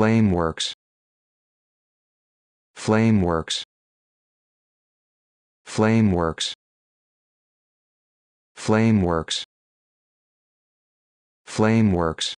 Flame works. Flame works. Flame works. Flame works. Flame works.